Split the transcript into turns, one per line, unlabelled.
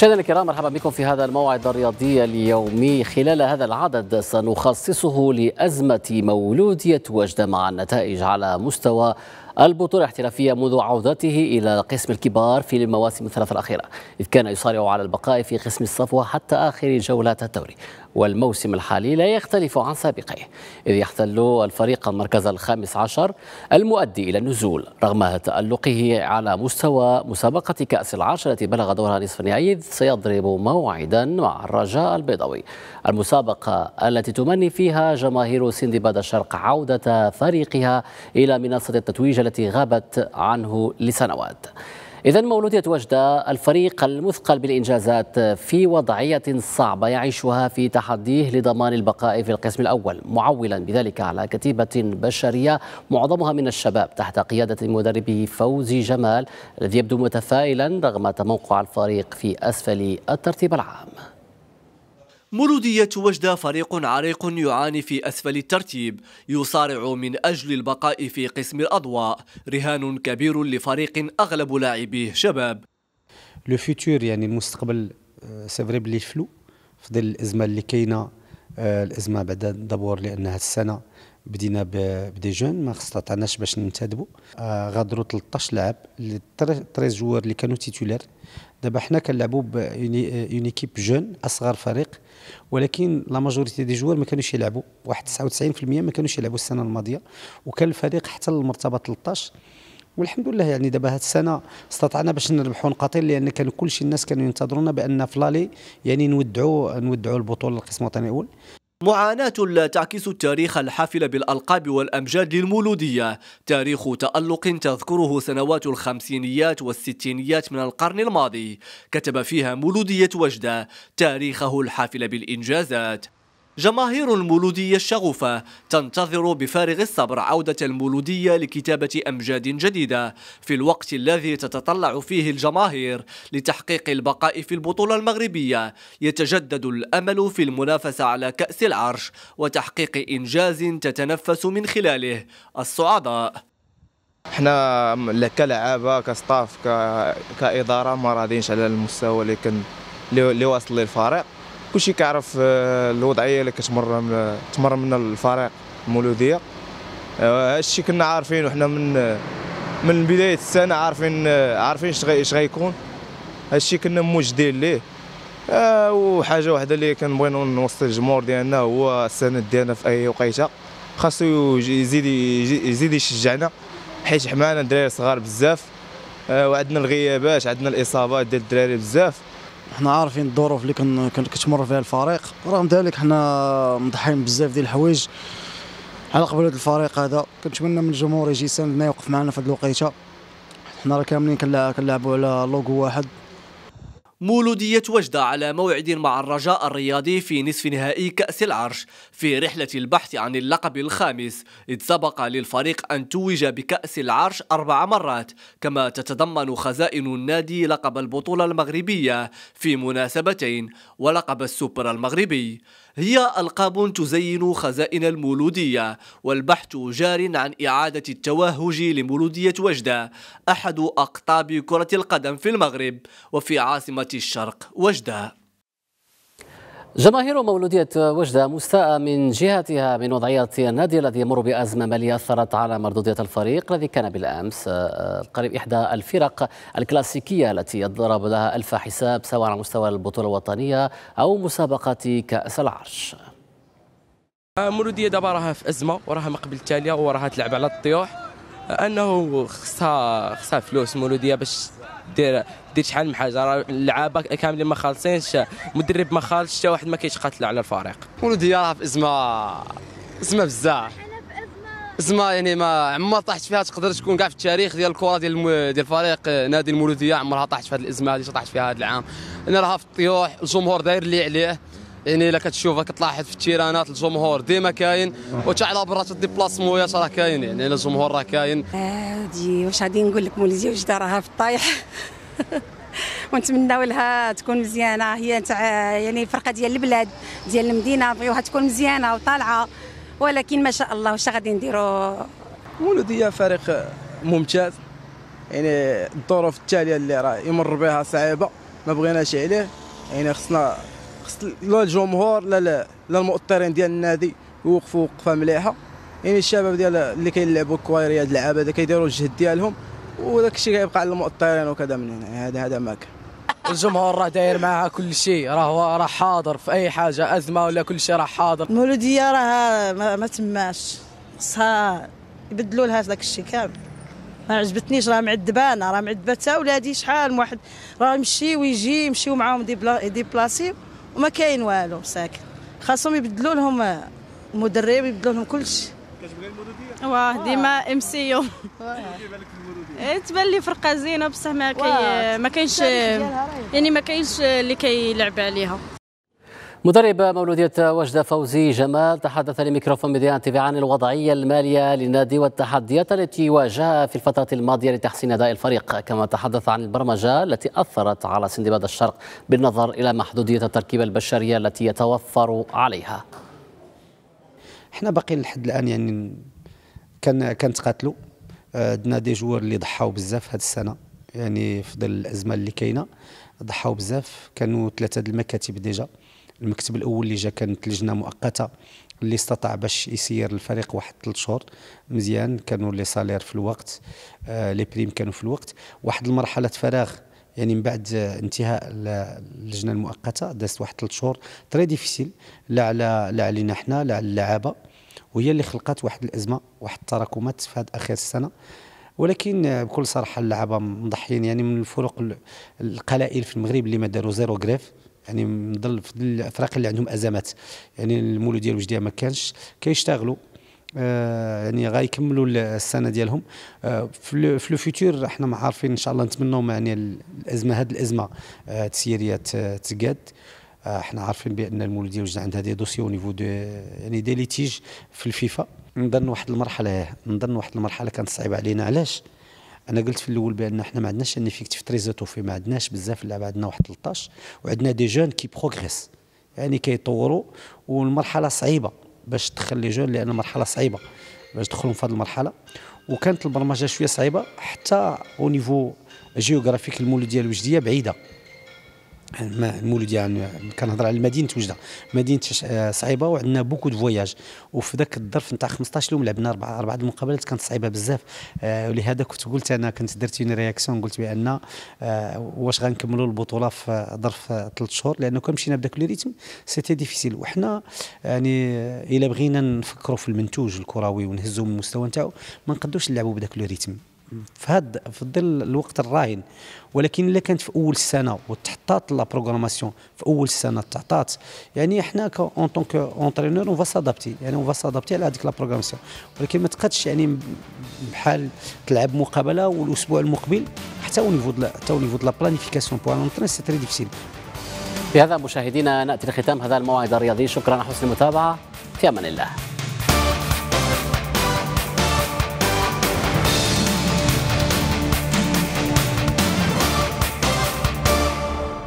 مشاهدينا الكرام مرحبا بكم في هذا الموعد الرياضي اليومي خلال هذا العدد سنخصصه لأزمة مولودية وجدة مع النتائج على مستوى البطولة الاحترافية منذ عودته إلى قسم الكبار في المواسم الثلاثه الأخيرة إذ كان يصارع على البقاء في قسم الصفوة حتى آخر جولات الدوري والموسم الحالي لا يختلف عن سابقه إذ يحتل الفريق المركز الخامس عشر المؤدي إلى النزول رغم تألقه على مستوى مسابقة كأس العاشرة التي بلغ دورها نصف النهائي سيضرب موعدا مع الرجاء البيضاوي المسابقة التي تمني فيها جماهير سندباد الشرق عودة فريقها إلى منصة التتويج التي غابت عنه لسنوات إذا مولودية وجدة الفريق المثقل بالإنجازات في وضعية صعبة يعيشها في تحديه لضمان البقاء في القسم الأول معولا بذلك على كتيبة بشرية معظمها من الشباب تحت قيادة مدربه فوزي جمال الذي يبدو متفائلا رغم تموقع الفريق في أسفل الترتيب العام
مولودية وجدة فريق عريق يعاني في أسفل الترتيب يصارع من أجل البقاء في قسم الأضواء رهان كبير لفريق أغلب لاعبيه شباب
لو فيتور يعني المستقبل سي فري بلي فلو في ظل الازمه اللي كاينه الازمه بعد دبور لان هذه السنه بدينا بدي جون ما استطعناش باش ننتدبوا آه، غادروا 13 لاعب 13 جوار اللي كانوا تيتولار دابا حنا كنلعبوا بون ايكيب جون اصغر فريق ولكن لا ماجوريتي دي جوار ما كانوش يلعبوا واحد 99% ما كانوش يلعبوا السنه الماضيه وكان الفريق حتى المرتبه 13 والحمد لله يعني دابا هاد السنه استطعنا باش نربحوا نقاطين لان كان كلشي الناس كانوا ينتظرونا بان فلالي يعني نودعوا نودعوا البطوله القسم الوطني الاول
معاناة لا تعكس التاريخ الحافل بالألقاب والأمجاد للمولودية تاريخ تألق تذكره سنوات الخمسينيات والستينيات من القرن الماضي كتب فيها مولودية وجدة تاريخه الحافل بالإنجازات جماهير المولودية الشغوفة تنتظر بفارغ الصبر عودة المولودية لكتابة أمجاد جديدة في الوقت الذي تتطلع فيه الجماهير لتحقيق البقاء في البطولة المغربية يتجدد الأمل في المنافسة على كأس العرش وتحقيق إنجاز تتنفس من خلاله الصعداء احنا كلعابه كستاف كاداره ما راضينش على
المستوى اللي كان اللي واصل للفريق كلشي كيعرف آه، الوضعيه اللي كتمر تمر من الفريق المولوديه هادشي آه، كنا عارفين وحنا من من بدايه السنه عارفين آه، عارفين اش غيكون هادشي كنا موجدين ليه وحاجه واحده اللي كنبغيو نوصل الجمهور ديالنا هو السند ديالنا في اي وقيته خاصو يزيد يزيد يشجعنا حيت حمانا دراري صغار بزاف وعندنا الغيابات عندنا الاصابات ديال الدراري بزاف
حنا عارفين الظروف اللي كتمر فيها الفريق رغم ذلك حنا
مضحين بزاف ديال الحوايج على قبل هذا الفريق هذا كنتمنى من الجمهور يجي يساندنا يوقف معنا في هذه الوقيته حنا راه كاملين كنلعبوا على لوغو واحد
مولودية وجدة على موعد مع الرجاء الرياضي في نصف نهائي كأس العرش في رحلة البحث عن اللقب الخامس إذ سبق للفريق أن توج بكأس العرش أربع مرات كما تتضمن خزائن النادي لقب البطولة المغربية في مناسبتين ولقب السوبر المغربي هي ألقاب تزين خزائن المولودية والبحث جار عن إعادة التوهج لمولودية وجدة أحد أقطاب كرة القدم في المغرب وفي عاصمة الشرق وجدة
جماهير مولودية وجدة مستاءة من جهتها من وضعية النادي الذي يمر بأزمة مالية أثرت على مردودية الفريق الذي كان بالأمس آه، قريب إحدى الفرق الكلاسيكية التي يضرب لها ألف حساب سواء على مستوى البطولة الوطنية أو مسابقة كأس العرش
مولودية دابا راها في أزمة وراها مقبل التالية وراها تلعب على الطيوح آه، أنه خصها خصها فلوس مولودية باش دير دير شحال من حاجه راه اللعابه كاملين ما خالصينش مدرب ما خالصش حتى واحد ما كيتقاتل على الفريق ولدي راه في ازمه ازمه بزاف ازمه يعني ما عمرها طاحت فيها تقدر تكون كاع في التاريخ ديال الكره ديال الم... ديال فريق نادي المولوديه عمرها طاحت في هذه الازمه هذه طاحت فيها هذا العام انا راها في الطيوح الجمهور داير اللي عليه يعني الا كتشوفها كتلاحظ في التيرانات الجمهور ديما كاين وتا على برا برات مويات راه كاين يعني الجمهور راه كاين
هادي واش غادي نقول لك مولدي وجده راها في الطايح ونتمناو لها تكون مزيانه هي تاع يعني الفرقه ديال البلاد ديال المدينه بغيوها تكون مزيانه وطالعه ولكن ما شاء الله واش غادي نديروا
مولوديه فريق ممتاز يعني الظروف التاليه اللي راه يمر بها صعيبه ما بغيناش عليه يعني خصنا خص لا الجمهور لا لا, المؤطرين ديال النادي يوقفوا وقفه مليحه يعني الشباب ديال اللي كيلعبوا الكوايري هاد اللعابه كيديروا الجهد ديالهم وداك الشيء كيبقى على المؤطرين وكذا من هنا هذا هذا ما كان الجمهور راه داير معها كل شيء راه راه حاضر في اي حاجه ازمه ولا كل شيء راه حاضر المولوديه راه ما, تماش خصها يبدلوا لها داك الشيء كامل
ما عجبتنيش راه معذبانه راه معذبه حتى ولادي شحال واحد راه يمشي ويجي يمشيو معاهم دي بلا دي بلاسي وما كاين والو ساكن خاصهم يبدلوا لهم المدرب يبدلوا لهم كلشي
كتبغي المروديه واه ديما ام سي يو
تبان لي فرقه زينه بصح ما كاينش يعني ما كاينش اللي كيلعب عليها
مدرب مولودية وجدة فوزي جمال تحدث لميكروفون ميديان تبعا عن الوضعية المالية للنادي والتحديات التي واجهها في الفترة الماضية لتحسين أداء الفريق كما تحدث عن البرمجة التي أثرت على سندباد الشرق بالنظر إلى محدودية التركيبة البشرية التي يتوفر عليها
احنا باقي لحد الآن يعني كان كنتقاتلوا عندنا آه، دي جوار اللي ضحاو بزاف هذه السنة يعني في ظل الأزمة اللي كاينة ضحاو بزاف كانوا ثلاثة المكاتب ديجا المكتب الاول اللي جا كانت لجنه مؤقته اللي استطاع باش يسير الفريق واحد ثلاث شهور مزيان كانوا لي سالير في الوقت آه، لي بريم كانوا في الوقت واحد المرحله فراغ يعني من بعد انتهاء اللجنه المؤقته دازت واحد ثلاث شهور تري ديفيسيل لا على لا علينا حنا لا على اللعابه وهي اللي خلقت واحد الازمه واحد التراكمات في هذه اخر السنه ولكن آه، بكل صراحه اللعابه مضحيين يعني من الفرق القلائل في المغرب اللي ما داروا زيرو غريف يعني من في الافراق اللي عندهم ازمات يعني المولود ديال وجديه ما كانش كيشتغلوا آه يعني غيكملوا السنه ديالهم آه في لو فيتور احنا ما عارفين ان شاء الله نتمنوا يعني الازمه هذه الازمه آه التسييريه آه، تقاد آه، احنا عارفين بان المولوديه وجديه عندها دي دوسي او نيفو دو يعني دي ليتيج في الفيفا نظن واحد المرحله نظن واحد المرحله كانت صعيبه علينا علاش انا قلت في الاول بان احنا ما عندناش ان افيكتيف تري زاتوفي ما عندناش بزاف اللعبه عندنا واحد 13 وعندنا دي جون كي بروغريس يعني كيطوروا والمرحله صعيبه باش تدخل لي جون لان المرحله صعيبه باش تدخلهم في هذه المرحله وكانت البرمجه شويه صعيبه حتى او نيفو جيوغرافيك المولوديه ديال وجديه بعيده المولود يعني كنهضر على مدينه وجده مدينه آه، صعيبه وعندنا بوكو دو فواياج وفي ذاك الظرف نتاع 15 يوم لعبنا اربع اربع المقابلات كانت صعيبه بزاف ولهذا آه، كنت قلت انا كنت درت اون رياكسيون قلت بان آه، واش غنكملوا البطوله في ظرف ثلاث شهور لانه كان مشينا بذاك الريتم سيتي ديفيسيل وحنا يعني الا بغينا نفكروا في المنتوج الكروي ونهزوا من المستوى نتاعو ما نقدوش نلعبوا بذاك الريتم في هاد في ظل الوقت الراهن ولكن الا كانت في اول السنه وتحطات لا بروغراماسيون في اول السنه تعطات يعني حنا كون طونك اونترينور اون فاسادابتي يعني اون فاسادابتي على هذيك لا بروغراماسيون ولكن ما تقدش يعني بحال تلعب مقابله والاسبوع المقبل حتى او نيفو حتى او نيفو دو لا بلانيفيكاسيون بوان اونترين سي تري
ديفيسيل بهذا مشاهدينا ناتي لختام هذا الموعد الرياضي شكرا لحسن حسن المتابعه في امان الله